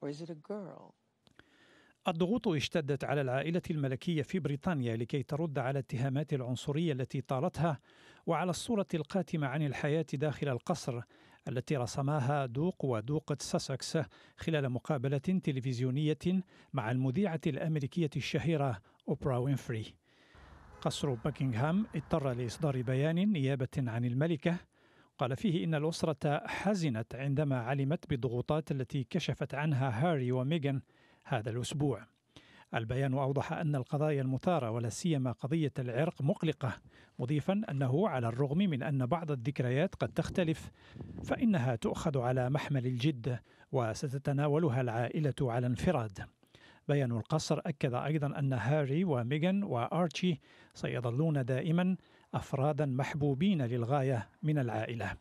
or is it a girl? الضغوط اشتدت على العائلة الملكية في بريطانيا لكي ترد على اتهامات العنصرية التي طالتها وعلى الصورة القاتمة عن الحياة داخل القصر التي رسماها دوق ودوقة ساسكس خلال مقابلة تلفزيونية مع المذيعة الأمريكية الشهيرة أوبرا وينفري. قصر بكنغهام اضطر لإصدار بيان نيابة عن الملكة قال فيه إن الأسرة حزنت عندما علمت بالضغوطات التي كشفت عنها هاري وميغان هذا الأسبوع البيان أوضح أن القضايا المثارة ولا سيما قضية العرق مقلقة مضيفا أنه على الرغم من أن بعض الذكريات قد تختلف فإنها تؤخذ على محمل الجد وستتناولها العائلة على انفراد بيان القصر أكد أيضا أن هاري وميغان وآرتشي سيظلون دائما أفرادا محبوبين للغاية من العائلة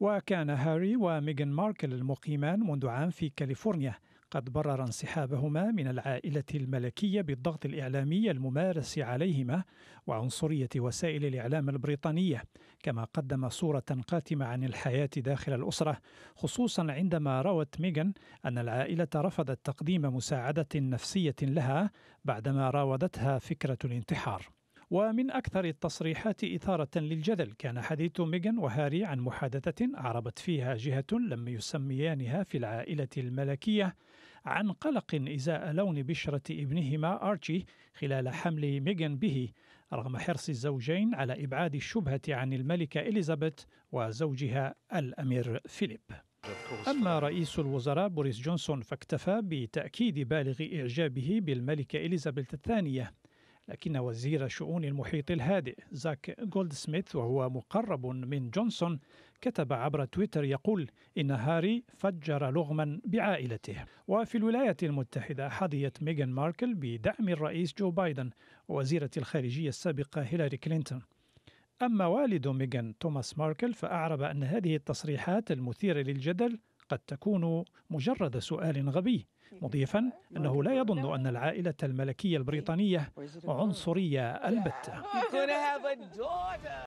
وكان هاري وميغان ماركل المقيمان منذ عام في كاليفورنيا قد برر انسحابهما من العائلة الملكية بالضغط الإعلامي الممارس عليهما وعنصرية وسائل الإعلام البريطانية، كما قدم صورة قاتمة عن الحياة داخل الأسرة، خصوصا عندما روت ميغان أن العائلة رفضت تقديم مساعدة نفسية لها بعدما راودتها فكرة الانتحار. ومن أكثر التصريحات إثارة للجدل كان حديث ميغان وهاري عن محادثة أعربت فيها جهة لم يسميانها في العائلة الملكية عن قلق إزاء لون بشرة ابنهما أرشي خلال حمل ميغان به رغم حرص الزوجين على إبعاد الشبهة عن الملكة إليزابيث وزوجها الأمير فيليب أما رئيس الوزراء بوريس جونسون فاكتفى بتأكيد بالغ إعجابه بالملكة إليزابيث الثانية لكن وزير شؤون المحيط الهادئ زاك جولدسميث وهو مقرب من جونسون كتب عبر تويتر يقول إن هاري فجر لغما بعائلته وفي الولايات المتحدة حظيت ميغان ماركل بدعم الرئيس جو بايدن ووزيرة الخارجية السابقة هيلاري كلينتون أما والد ميغان توماس ماركل فأعرب أن هذه التصريحات المثيرة للجدل قد تكون مجرد سؤال غبي مضيفا انه لا يظن ان العائله الملكيه البريطانيه عنصريه البته